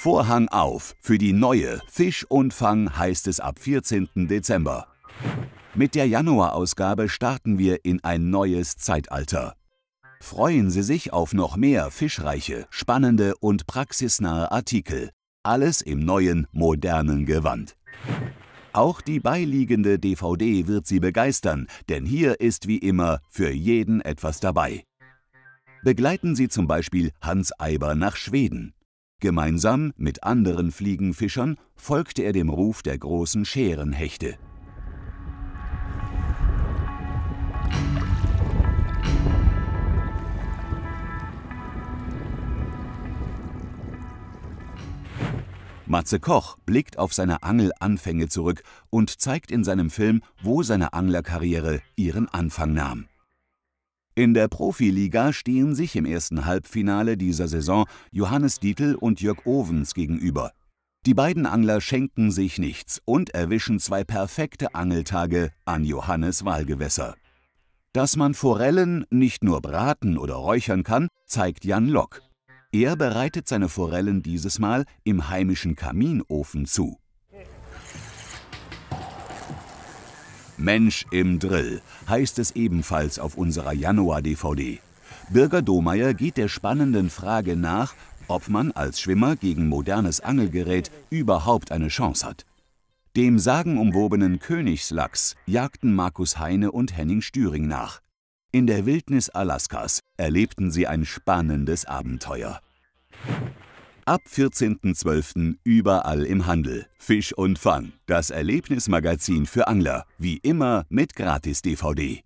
Vorhang auf für die neue Fisch und Fang heißt es ab 14. Dezember. Mit der Januarausgabe starten wir in ein neues Zeitalter. Freuen Sie sich auf noch mehr fischreiche, spannende und praxisnahe Artikel. Alles im neuen, modernen Gewand. Auch die beiliegende DVD wird Sie begeistern, denn hier ist wie immer für jeden etwas dabei. Begleiten Sie zum Beispiel Hans Eiber nach Schweden. Gemeinsam mit anderen Fliegenfischern folgte er dem Ruf der großen Scherenhechte. Matze Koch blickt auf seine Angelanfänge zurück und zeigt in seinem Film, wo seine Anglerkarriere ihren Anfang nahm. In der Profiliga stehen sich im ersten Halbfinale dieser Saison Johannes Dietl und Jörg Ovens gegenüber. Die beiden Angler schenken sich nichts und erwischen zwei perfekte Angeltage an Johannes Wahlgewässer. Dass man Forellen nicht nur braten oder räuchern kann, zeigt Jan Lock. Er bereitet seine Forellen dieses Mal im heimischen Kaminofen zu. Mensch im Drill heißt es ebenfalls auf unserer Januar-DVD. Birger Domeyer geht der spannenden Frage nach, ob man als Schwimmer gegen modernes Angelgerät überhaupt eine Chance hat. Dem sagenumwobenen Königslachs jagten Markus Heine und Henning Stüring nach. In der Wildnis Alaskas erlebten sie ein spannendes Abenteuer. Ab 14.12. überall im Handel. Fisch und Fang. Das Erlebnismagazin für Angler. Wie immer mit Gratis-DVD.